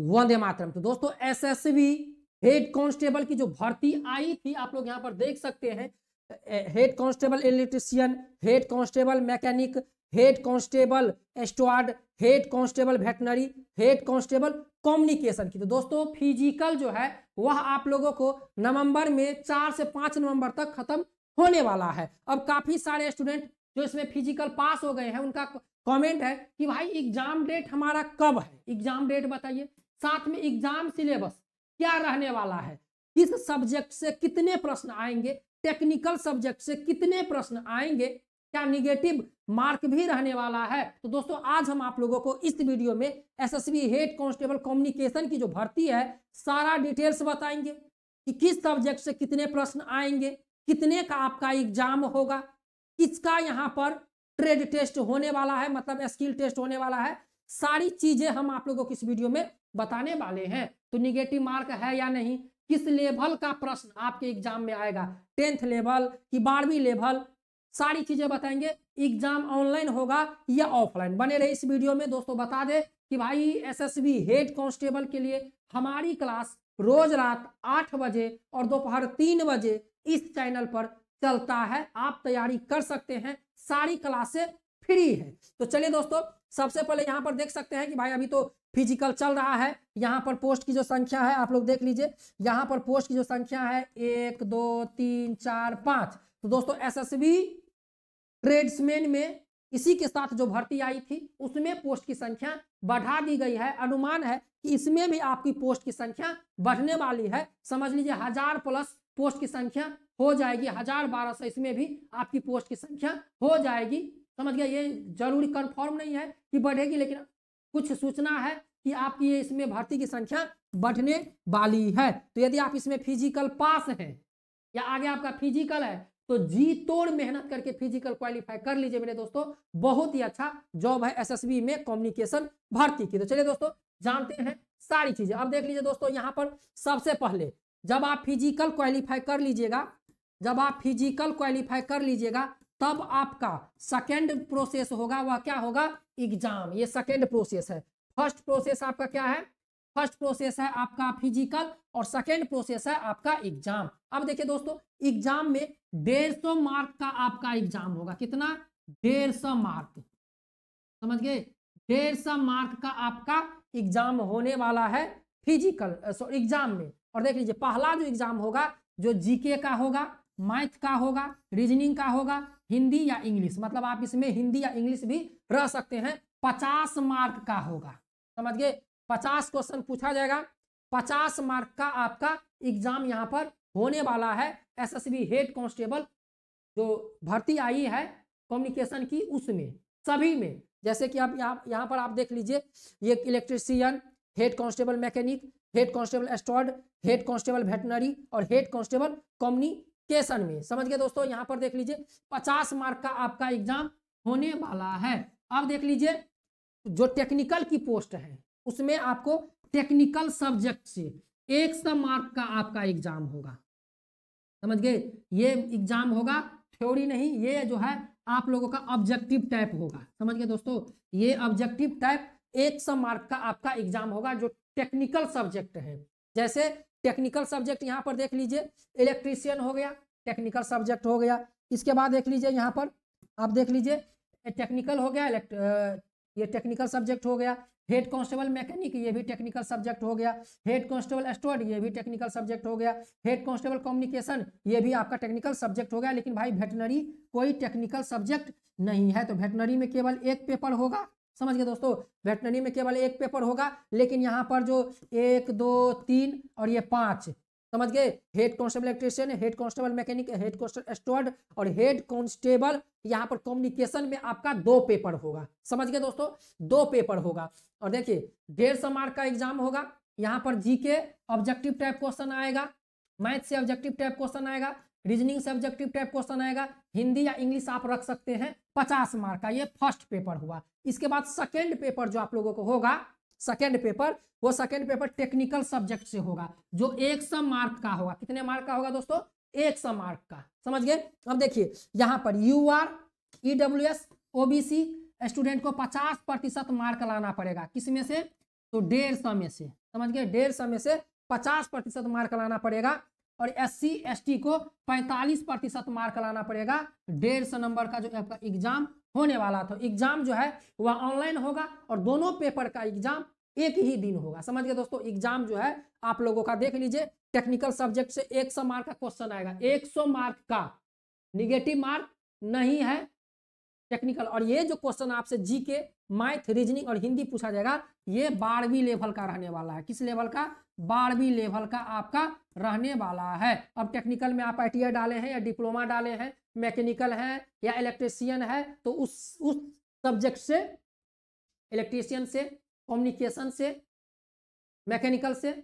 वंदे मातरम तो दोस्तों SSB head constable की जो भर्ती आई थी आप लोग यहाँ पर देख सकते हैं head constable electrician head constable mechanic head constable steward head constable veterinary head constable communication की तो दोस्तों फिजिकल जो है वह आप लोगों को नवंबर में चार से पांच नवंबर तक खत्म होने वाला है अब काफी सारे स्टूडेंट जो इसमें फिजिकल पास हो गए हैं उनका कमेंट है कि भाई एग्जाम डेट हमारा कब है एग्जाम डेट बताइए साथ में एग्जाम सिलेबस क्या रहने वाला है किस सब्जेक्ट से कितने प्रश्न आएंगे टेक्निकल सब्जेक्ट से कितने प्रश्न आएंगे क्या निगेटिव मार्क भी रहने वाला है तो दोस्तों आज हम आप लोगों को इस वीडियो में एसएसबी हेड कांस्टेबल कम्युनिकेशन की जो भर्ती है सारा डिटेल्स बताएंगे कि किस सब्जेक्ट से कितने प्रश्न आएंगे कितने का आपका एग्जाम होगा किसका यहाँ पर ट्रेड टेस्ट होने वाला है मतलब स्किल टेस्ट होने वाला है सारी चीजें हम आप लोगों को इस वीडियो में बताने वाले हैं तो निगेटिव मार्क है या नहीं किस लेवल का प्रश्न आपके एग्जाम में आएगा टेंथ लेवल कि बारहवीं लेवल सारी चीजें बताएंगे एग्जाम ऑनलाइन होगा या ऑफलाइन बने रहे इस वीडियो में दोस्तों बता दे कि भाई एसएसबी हेड कांस्टेबल के लिए हमारी क्लास रोज रात आठ बजे और दोपहर तीन बजे इस चैनल पर चलता है आप तैयारी कर सकते हैं सारी क्लासे फ्री है तो चलिए दोस्तों सबसे पहले यहाँ पर देख सकते हैं कि भाई अभी तो फिजिकल चल रहा है यहाँ पर पोस्ट की जो संख्या है आप लोग देख लीजिए यहाँ पर पोस्ट की जो संख्या है एक दो तीन चार पाँच तो दोस्तों एसएसबी ट्रेड्समैन में इसी के साथ जो भर्ती आई थी उसमें पोस्ट की संख्या बढ़ा दी गई है अनुमान है कि इसमें भी आपकी पोस्ट की संख्या बढ़ने वाली है समझ लीजिए हजार प्लस पोस्ट की संख्या हो जाएगी हजार बारह सौ इसमें भी आपकी पोस्ट की संख्या हो जाएगी समझ गया ये जरूरी कंफर्म नहीं है कि बढ़ेगी लेकिन कुछ सूचना है कि आपकी इसमें भर्ती की संख्या बढ़ने वाली है तो यदि आप इसमें फिजिकल पास हैं या आगे आपका फिजिकल है तो जी तोड़ मेहनत करके फिजिकल क्वालिफाई कर लीजिए मेरे दोस्तों बहुत ही अच्छा जॉब है एसएसबी में कम्युनिकेशन भर्ती की तो चलिए दोस्तों जानते हैं सारी चीजें अब देख लीजिए दोस्तों यहाँ पर सबसे पहले जब आप फिजिकल क्वालिफाई कर लीजिएगा जब आप फिजिकल क्वालिफाई कर लीजिएगा तब आपका सेकेंड प्रोसेस होगा वह क्या होगा एग्जाम ये सेकेंड प्रोसेस है फर्स्ट प्रोसेस आपका क्या है फर्स्ट प्रोसेस है आपका फिजिकल और सेकेंड प्रोसेस है आपका एग्जाम अब देखिए दोस्तों एग्जाम में डेढ़ सौ मार्क का आपका एग्जाम होगा कितना डेढ़ सौ मार्क समझ गए डेढ़ सौ मार्क का आपका एग्जाम होने वाला है फिजिकल सॉरी एग्जाम में और देख लीजिए पहला जो एग्जाम होगा जो जीके का होगा मैथ का होगा रीजनिंग का होगा हिंदी या इंग्लिश मतलब आप इसमें हिंदी या इंग्लिश भी रह सकते हैं पचास मार्क का होगा समझ गए पचास क्वेश्चन पूछा जाएगा पचास मार्क का आपका एग्जाम यहाँ पर होने वाला है एसएसबी हेड कांस्टेबल जो भर्ती आई है कम्युनिकेशन की उसमें सभी में जैसे कि आप यहाँ यहाँ पर आप देख लीजिए ये electrician head constable mechanic head constable steward head constable veterinary और हेड कांस्टेबल कम्युनी केसन में समझ गए दोस्तों यहाँ पर देख लीजिए पचास मार्क का आपका एग्जाम होने वाला है अब देख लीजिए जो टेक्निकल की पोस्ट है उसमें आपको टेक्निकल सब्जेक्ट से एक सौ मार्क का आपका एग्जाम होगा समझ गए ये एग्जाम होगा थ्योरी नहीं ये जो है आप लोगों का ऑब्जेक्टिव टाइप होगा समझ गए दोस्तों ये ऑब्जेक्टिव टाइप एक सौ मार्क का आपका एग्जाम होगा जो टेक्निकल सब्जेक्ट है जैसे टेक्निकल सब्जेक्ट यहाँ पर देख लीजिए इलेक्ट्रीशियन हो गया टेक्निकल सब्जेक्ट हो गया इसके बाद देख लीजिए यहाँ पर आप देख लीजिए टेक्निकल हो गया ये टेक्निकल सब्जेक्ट हो गया हेड कांस्टेबल मैकेनिक ये भी टेक्निकल सब्जेक्ट हो गया हेड कांस्टेबल स्टोर्ड ये भी टेक्निकल सब्जेक्ट हो गया हेड कांस्टेबल कम्युनिकेशन ये भी आपका टेक्निकल सब्जेक्ट हो गया लेकिन भाई वेटनरी कोई टेक्निकल सब्जेक्ट नहीं है तो वेटनरी में केवल एक पेपर होगा समझ गए दोस्तों वेटनरी में केवल एक पेपर होगा लेकिन यहाँ पर जो एक दो तीन और ये पाँच समझ गए head constable electrician head constable mechanic head constable steward और हेड कॉन्स्टेबल यहाँ पर कम्युनिकेशन में आपका दो पेपर होगा समझ गए दोस्तों दो पेपर होगा और देखिए डेढ़ सौ मार्क का एग्जाम होगा यहाँ पर जीके ऑब्जेक्टिव टाइप क्वेश्चन आएगा मैथ से ऑब्जेक्टिव टाइप क्वेश्चन आएगा रीजनिंग सब्जेक्टिव टाइप क्वेश्चन आएगा हिंदी या इंग्लिश आप रख सकते हैं पचास मार्क का ये फर्स्ट पेपर हुआ इसके बाद सेकेंड पेपर जो आप लोगों को होगा सेकेंड पेपर वो सेकेंड पेपर टेक्निकल सब्जेक्ट से होगा जो एक सौ मार्क का होगा कितने मार्क का होगा दोस्तों एक सौ मार्क का समझ गए अब देखिए यहाँ पर U R E W S OBC student को पचास प्रतिशत मार्क लाना पड़ेगा किस में से तो डेढ़ सौ में से समझ गए डेढ़ सौ में से पचास प्रतिशत मार्क लाना पड़ेगा और एस टी को 45 प्रतिशत मार्क लाना पड़ेगा डेढ़ सौ नंबर का जो आपका एग्जाम होने वाला था तो एग्जाम जो है वह ऑनलाइन होगा और दोनों पेपर का एग्जाम एक ही दिन होगा समझ गए दोस्तों एग्जाम जो है आप लोगों का देख लीजिए टेक्निकल सब्जेक्ट से एक सौ मार्क का क्वेश्चन आएगा एक सौ मार्क का निगेटिव मार्क नहीं है टेक्निकल और ये जो क्वेश्चन आपसे जी के मैथ रीजनिंग और हिंदी पूछा जाएगा ये बारहवीं लेवल का रहने वाला है किस लेवल का बारहवीं लेवल का आपका रहने वाला है अब टेक्निकल में आप आई डाले हैं या डिप्लोमा डाले हैं मैकेनिकल है या इलेक्ट्रीशियन है तो उस उस सब्जेक्ट से इलेक्ट्रीशियन से कम्युनिकेशन से मैकेनिकल से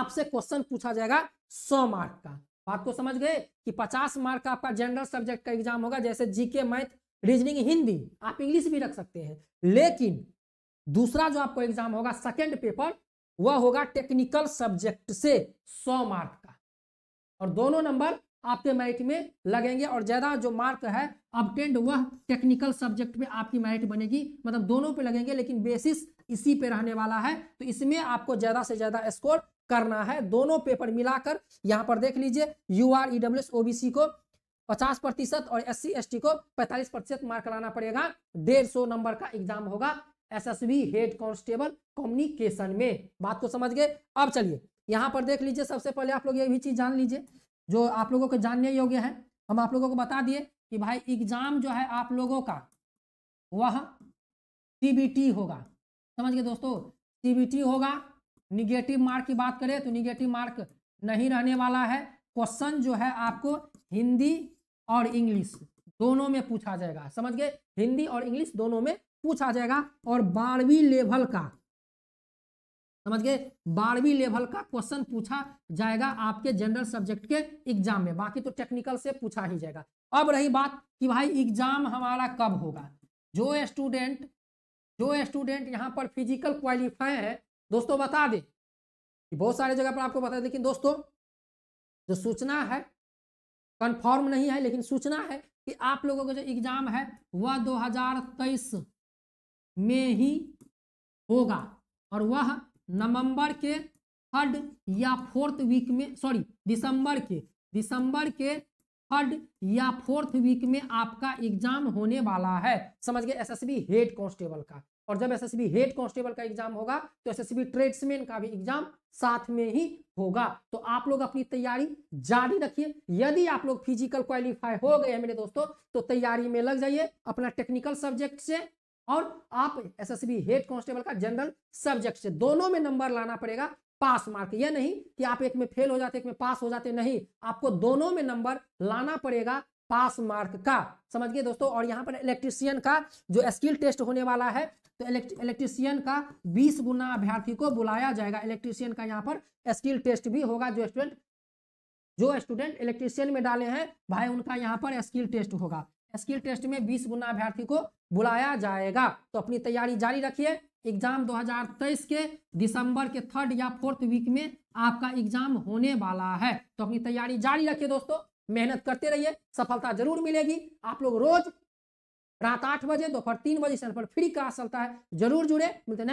आपसे क्वेश्चन पूछा जाएगा सौ मार्क का बात को समझ गए कि पचास मार्क का आपका जनरल सब्जेक्ट का एग्जाम होगा जैसे जीके मैथ रीजनिंग हिंदी आप इंग्लिश भी रख सकते हैं लेकिन दूसरा जो आपको एग्जाम होगा सेकेंड पेपर वह होगा टेक्निकल सब्जेक्ट से सौ मार्क का और दोनों नंबर आपके मैरिट में लगेंगे और ज़्यादा जो मार्क है अपटेंड वह टेक्निकल सब्जेक्ट में आपकी मैरिट बनेगी मतलब दोनों पे लगेंगे लेकिन बेसिस इसी पे रहने वाला है तो इसमें आपको ज़्यादा से ज़्यादा स्कोर करना है दोनों पेपर मिलाकर यहाँ पर देख लीजिए U R E W S OBC को पचास प्रतिशत और एस सी एस टी को पैंतालीस प्रतिशत मार्क लाना पड़ेगा डेढ़ सौ नंबर का एग्जाम होगा एसएसबी हेड कांस्टेबल कम्युनिकेशन में बात को समझ गए अब चलिए यहाँ पर देख लीजिए सबसे पहले आप लोग ये भी चीज़ जान लीजिए जो आप लोगों को जानने योग्य है हम आप लोगों को बता दिए कि भाई एग्जाम जो है आप लोगों का वह सी होगा समझ गए दोस्तों सी होगा निगेटिव मार्क की बात करें तो निगेटिव मार्क नहीं रहने वाला है क्वेश्चन जो है आपको हिंदी और इंग्लिश दोनों में पूछा जाएगा समझ गए हिंदी और इंग्लिश दोनों में पूछा जाएगा और बारहवीं लेवल का समझ गए बारहवीं लेवल का क्वेश्चन पूछा जाएगा आपके जनरल सब्जेक्ट के एग्जाम में बाकी तो टेक्निकल से पूछा ही जाएगा अब रही बात कि भाई एग्जाम हमारा कब होगा जो स्टूडेंट जो स्टूडेंट यहाँ पर फिजिकल क्वालिफाई है दोस्तों बता दे बहुत सारी जगह पर आपको बता दें लेकिन दोस्तों जो सूचना है कंफर्म नहीं है लेकिन सूचना है कि आप लोगों का जो एग्जाम है वह 2023 में ही होगा और वह नवंबर के थर्ड या फोर्थ वीक में सॉरी दिसंबर के दिसंबर के थर्ड या फोर्थ वीक में आपका एग्जाम होने वाला है समझ गए एसएसबी हेड कांस्टेबल का और जब एसएसबी हेड कांस्टेबल का एग्जाम होगा तो एसएसबी ट्रेड्समैन का भी एग्जाम साथ में ही होगा तो आप लोग अपनी तैयारी जारी रखिए यदि आप लोग फिजिकल क्वालिफाई हो गए हैं मेरे दोस्तों तो तैयारी में लग जाइए अपना टेक्निकल सब्जेक्ट से और आप एसएसबी हेड कांस्टेबल का जनरल सब्जेक्ट से दोनों में नंबर लाना पड़ेगा पास मार्क यह नहीं कि आप एक में फेल हो जाते एक में पास हो जाते नहीं आपको दोनों में नंबर लाना पड़ेगा पास मार्क का समझ गए दोस्तों और यहाँ पर इलेक्ट्रिशियन का जो स्किल टेस्ट होने वाला है तो इलेक्ट्रिशियन का 20 गुना अभ्यर्थी को बुलाया जाएगा इलेक्ट्रिशियन का यहाँ पर स्किल टेस्ट भी होगा जो स्टूडेंट जो स्टूडेंट इलेक्ट्रिशियन में डाले हैं भाई उनका यहाँ पर स्किल टेस्ट होगा स्किल टेस्ट में बीस गुना अभ्यर्थी को बुलाया जाएगा तो अपनी तैयारी जारी रखिए एग्जाम 2023 के दिसंबर के थर्ड या फोर्थ वीक में आपका एग्जाम होने वाला है तो अपनी तैयारी जारी रखिए दोस्तों मेहनत करते रहिए सफलता जरूर मिलेगी आप लोग रोज रात आठ बजे दोपहर तीन बजे चैनल पर फ्री क्लास चलता है जरूर जुड़े मिलते